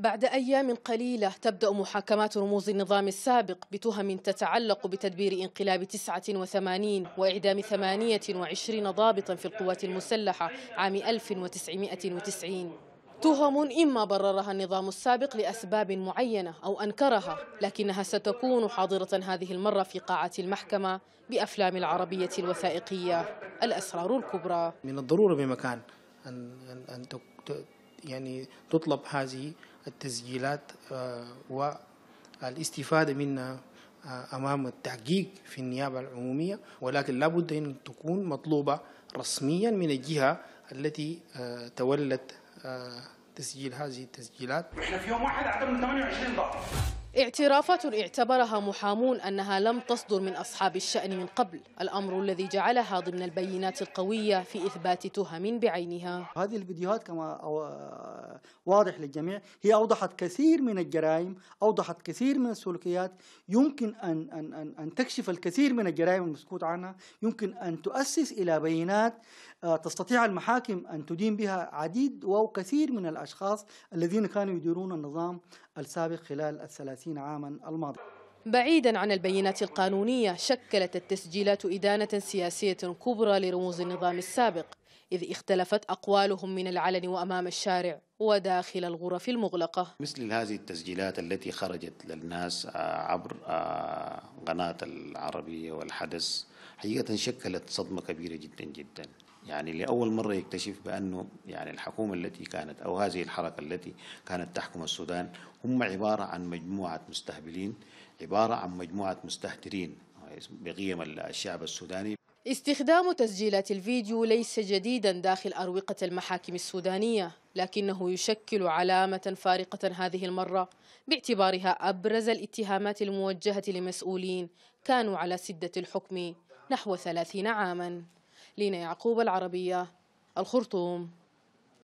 بعد أيام قليلة تبدأ محاكمات رموز النظام السابق بتهم تتعلق بتدبير انقلاب 89 وإعدام 28 ضابطا في القوات المسلحة عام 1990 تهم إما بررها النظام السابق لأسباب معينة أو أنكرها لكنها ستكون حاضرة هذه المرة في قاعة المحكمة بأفلام العربية الوثائقية الأسرار الكبرى من الضرورة بمكان أن, أن, أن يعني تطلب هذه التسجيلات آه، والاستفادة منها آه، أمام التحقيق في النيابة العمومية ولكن لابد أن تكون مطلوبة رسميا من الجهة التي آه، تولت تسجيل هذه التسجيلات. احنا في يوم واحد عدمنا 28 ضابط. اعترافات اعتبرها محامون أنها لم تصدر من أصحاب الشأن من قبل الأمر الذي جعلها ضمن البينات القوية في إثبات تهم بعينها هذه الفيديوهات كما آه، واضح للجميع هي أوضحت كثير من الجرائم أوضحت كثير من السلوكيات يمكن أن, أن, أن, أن تكشف الكثير من الجرائم المسكوت عنها يمكن أن تؤسس إلى بينات آه، تستطيع المحاكم أن تدين بها عديد أو كثير من الأشخاص الذين كانوا يديرون النظام السابق خلال الثلاثين 30 عاما الماضي بعيدا عن البينات القانونية شكلت التسجيلات إدانة سياسية كبرى لرموز النظام السابق إذ اختلفت أقوالهم من العلن وأمام الشارع وداخل الغرف المغلقة مثل هذه التسجيلات التي خرجت للناس آه، عبر آه، قناة العربية والحدث حقيقة شكلت صدمة كبيرة جدا جدا يعني لأول مرة يكتشف بأنه يعني الحكومة التي كانت أو هذه الحركة التي كانت تحكم السودان هم عبارة عن مجموعة مستهبلين عبارة عن مجموعة مستهترين بقيم الشعب السوداني استخدام تسجيلات الفيديو ليس جديدا داخل أروقة المحاكم السودانية لكنه يشكل علامة فارقة هذه المرة باعتبارها أبرز الاتهامات الموجهة لمسؤولين كانوا على سدة الحكم نحو ثلاثين عاما لينا يعقوب العربية الخرطوم